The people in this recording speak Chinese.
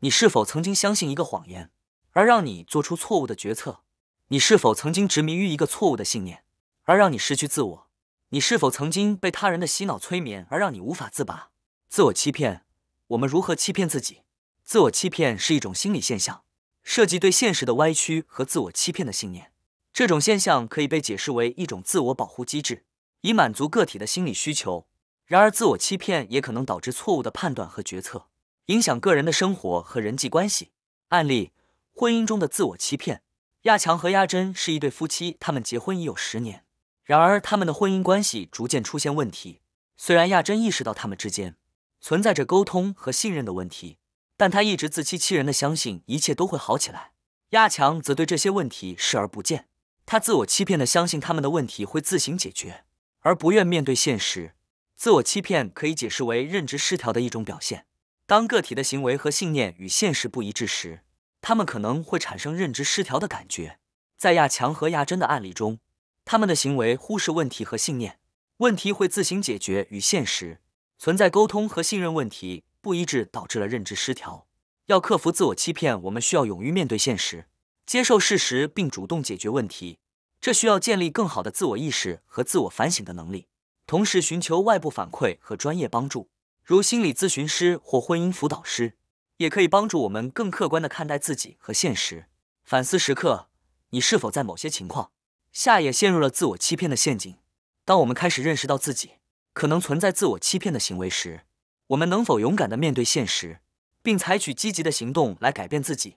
你是否曾经相信一个谎言，而让你做出错误的决策？你是否曾经执迷于一个错误的信念，而让你失去自我？你是否曾经被他人的洗脑催眠，而让你无法自拔？自我欺骗，我们如何欺骗自己？自我欺骗是一种心理现象，涉及对现实的歪曲和自我欺骗的信念。这种现象可以被解释为一种自我保护机制，以满足个体的心理需求。然而，自我欺骗也可能导致错误的判断和决策。影响个人的生活和人际关系。案例：婚姻中的自我欺骗。亚强和亚珍是一对夫妻，他们结婚已有十年，然而他们的婚姻关系逐渐出现问题。虽然亚珍意识到他们之间存在着沟通和信任的问题，但他一直自欺欺人的相信一切都会好起来。亚强则对这些问题视而不见，他自我欺骗的相信他们的问题会自行解决，而不愿面对现实。自我欺骗可以解释为认知失调的一种表现。当个体的行为和信念与现实不一致时，他们可能会产生认知失调的感觉。在亚强和亚珍的案例中，他们的行为忽视问题和信念，问题会自行解决，与现实存在沟通和信任问题不一致，导致了认知失调。要克服自我欺骗，我们需要勇于面对现实，接受事实，并主动解决问题。这需要建立更好的自我意识和自我反省的能力，同时寻求外部反馈和专业帮助。如心理咨询师或婚姻辅导师，也可以帮助我们更客观地看待自己和现实。反思时刻，你是否在某些情况下也陷入了自我欺骗的陷阱？当我们开始认识到自己可能存在自我欺骗的行为时，我们能否勇敢地面对现实，并采取积极的行动来改变自己？